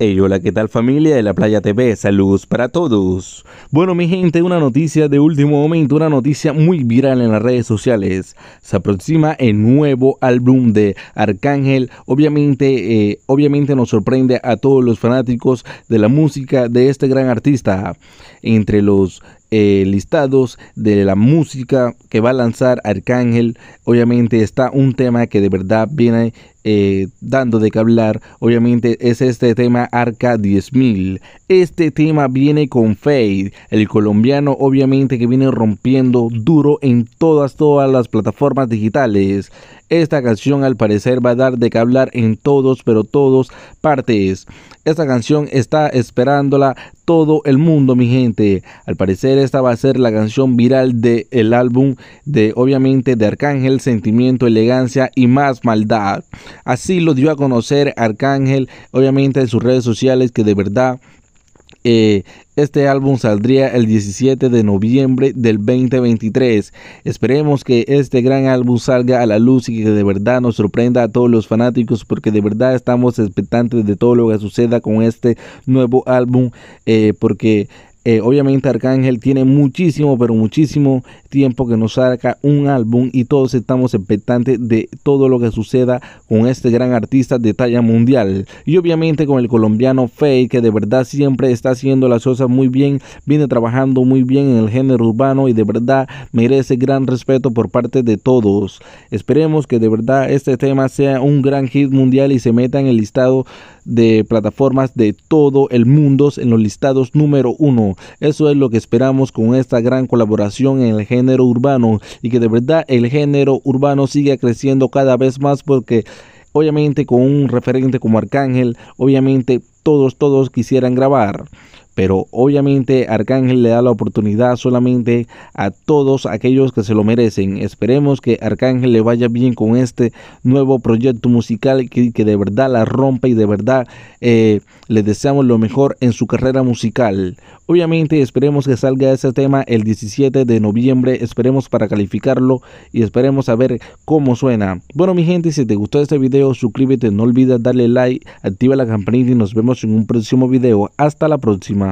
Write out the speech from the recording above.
Hey, hola, ¿qué tal familia de la Playa TV? Saludos para todos. Bueno, mi gente, una noticia de último momento, una noticia muy viral en las redes sociales. Se aproxima el nuevo álbum de Arcángel. Obviamente, eh, obviamente nos sorprende a todos los fanáticos de la música de este gran artista. Entre los eh, listados de la música que va a lanzar Arcángel. Obviamente está un tema que de verdad viene eh, dando de que hablar. Obviamente es este tema Arca 10.000. Este tema viene con Fade, el colombiano obviamente que viene rompiendo duro en todas, todas las plataformas digitales. Esta canción al parecer va a dar de que hablar en todos, pero todos partes. Esta canción está esperándola todo el mundo, mi gente. Al parecer esta va a ser la canción viral del álbum de obviamente de Arcángel, Sentimiento, Elegancia y más maldad. Así lo dio a conocer Arcángel, obviamente en sus redes sociales, que de verdad eh, este álbum saldría el 17 de noviembre del 2023. Esperemos que este gran álbum salga a la luz y que de verdad nos sorprenda a todos los fanáticos porque de verdad estamos expectantes de todo lo que suceda con este nuevo álbum eh, porque eh, obviamente Arcángel tiene muchísimo, pero muchísimo tiempo que nos saca un álbum y todos estamos expectantes de todo lo que suceda con este gran artista de talla mundial. Y obviamente con el colombiano Faye, que de verdad siempre está haciendo las cosas muy bien, viene trabajando muy bien en el género urbano y de verdad merece gran respeto por parte de todos. Esperemos que de verdad este tema sea un gran hit mundial y se meta en el listado de plataformas de todo el mundo en los listados número uno. Eso es lo que esperamos con esta gran colaboración en el género género urbano y que de verdad el género urbano sigue creciendo cada vez más porque obviamente con un referente como Arcángel, obviamente todos, todos quisieran grabar pero obviamente Arcángel le da la oportunidad solamente a todos aquellos que se lo merecen. Esperemos que Arcángel le vaya bien con este nuevo proyecto musical que, de verdad la rompe y de verdad eh, le deseamos lo mejor en su carrera musical. Obviamente esperemos que salga ese tema el 17 de noviembre, esperemos para calificarlo y esperemos a ver cómo suena. Bueno mi gente, si te gustó este video suscríbete, no olvides darle like, activa la campanita y nos vemos en un próximo video. Hasta la próxima.